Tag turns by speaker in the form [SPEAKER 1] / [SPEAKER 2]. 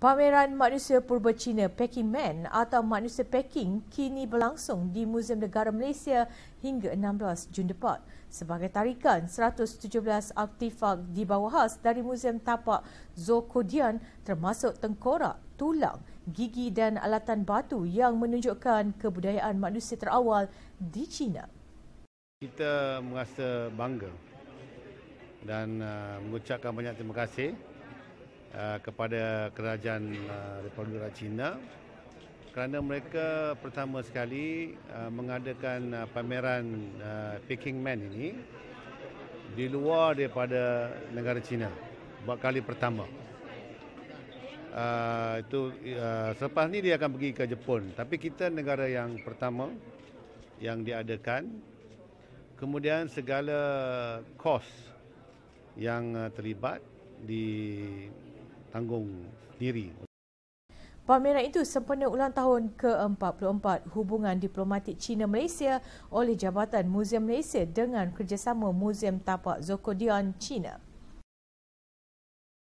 [SPEAKER 1] Pameran manusia purba Cina Peking Man atau manusia Peking kini berlangsung di Museum Negara Malaysia hingga 16 Jun depan. Sebagai tarikan, 117 artifak di bawah khas dari Museum Tapak Zokodian termasuk tengkorak, tulang, gigi dan alatan batu yang menunjukkan kebudayaan manusia terawal di China.
[SPEAKER 2] Kita merasa bangga dan uh, mengucapkan banyak terima kasih Uh, kepada kerajaan uh, Republik Rakyat China kerana mereka pertama sekali uh, mengadakan pameran Peking Man ini di luar daripada negara China buat kali pertama. itu selepas ni dia akan pergi ke Jepun tapi kita negara yang pertama yang diadakan kemudian segala kos yang terlibat di tanggung diri.
[SPEAKER 1] Pameran itu sempena ulang tahun ke-44 hubungan diplomatik China-Malaysia oleh Jabatan Muzium Malaysia dengan kerjasama Muzium Tapak Zokodian China.